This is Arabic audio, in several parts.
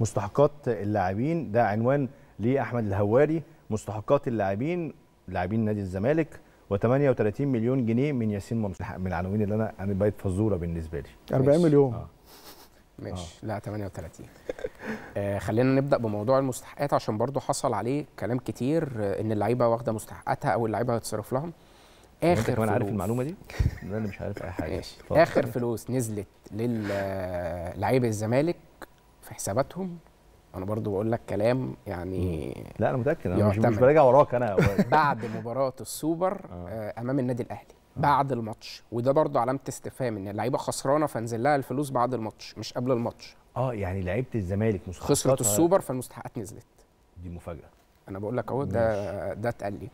مستحقات اللاعبين ده عنوان لاحمد الهواري مستحقات اللاعبين لاعبين نادي الزمالك و38 مليون جنيه من ياسين منصور من العناوين اللي انا انا بقت فزوره بالنسبه لي 40 مليون آه. ماشي آه. لا 38 آه خلينا نبدا بموضوع المستحقات عشان برضو حصل عليه كلام كتير آه، ان اللعيبه واخده مستحقاتها او اللعيبه هيتصرف لها اخر فلوس عارف المعلومه دي انا مش عارف اي حاجه ماشي. اخر فلوس نزلت للعيبه آه، الزمالك في حساباتهم انا برضو بقول لك كلام يعني لا انا متاكد انا مش, مش براجع وراك انا بعد مباراه السوبر آه. آه، امام النادي الاهلي آه. بعد الماتش وده برضو علامه استفهام ان اللعيبه خسرانه فانزل لها الفلوس بعد الماتش مش قبل الماتش اه يعني لعيبه الزمالك خسرت السوبر فالمستحقات نزلت دي مفاجاه انا بقول لك اهو ده ده اتقال لي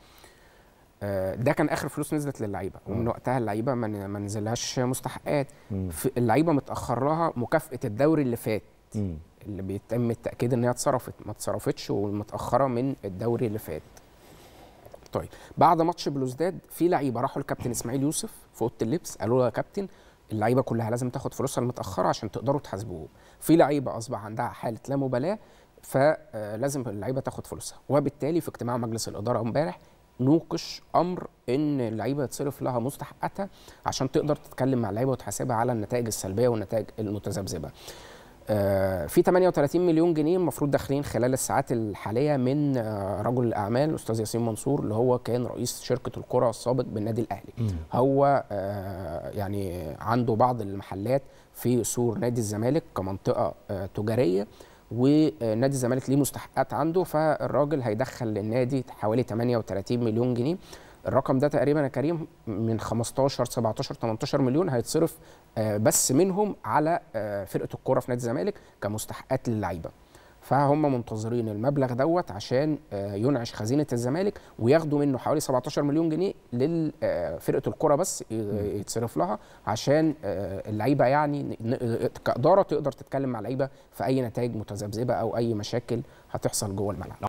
ده كان اخر فلوس نزلت للعيبه ومن وقتها اللعيبه ما نزلهاش مستحقات اللعيبه متاخر لها مكافاه الدوري اللي فات دلوقتي اللي بيتم التاكيد ان هي اتصرفت ما اتصرفتش والمتاخره من الدوري اللي فات طيب بعد ماتش بلوزداد في لعيبه راحوا للكابتن اسماعيل يوسف في اوضه اللبس قالوا له يا كابتن اللعيبه كلها لازم تاخد فلوسها المتاخره عشان تقدروا تحاسبوهم في لعيبه اصبح عندها حاله لا مبالاه فلازم آه، اللعيبه تاخد فلوسها وبالتالي في اجتماع مجلس الاداره امبارح نوقش امر ان اللعيبه يتصرف لها مستحقاتها عشان تقدر تتكلم مع اللعيبه وتحاسبها على النتائج السلبيه والنتائج المتذبذبه آه، في 38 مليون جنيه المفروض داخلين خلال الساعات الحاليه من آه، رجل الاعمال الاستاذ ياسين منصور اللي هو كان رئيس شركه الكره السابق بالنادي الاهلي هو آه، يعني عنده بعض المحلات في سور نادي الزمالك كمنطقه تجاريه ونادي الزمالك ليه مستحقات عنده فالراجل هيدخل للنادي حوالي 38 مليون جنيه الرقم ده تقريبا يا كريم من 15 17 18 مليون هيتصرف آه، بس منهم على آه، فرقه الكوره في نادي الزمالك كمستحقات للعيبه فهم منتظرين المبلغ دوت عشان آه، ينعش خزينه الزمالك وياخدوا منه حوالي 17 مليون جنيه لفرقه الكره بس يتصرف لها عشان اللعيبه يعني كاداره تقدر تتكلم مع اللعيبه في اي نتائج متذبذبه او اي مشاكل هتحصل جوه الملعب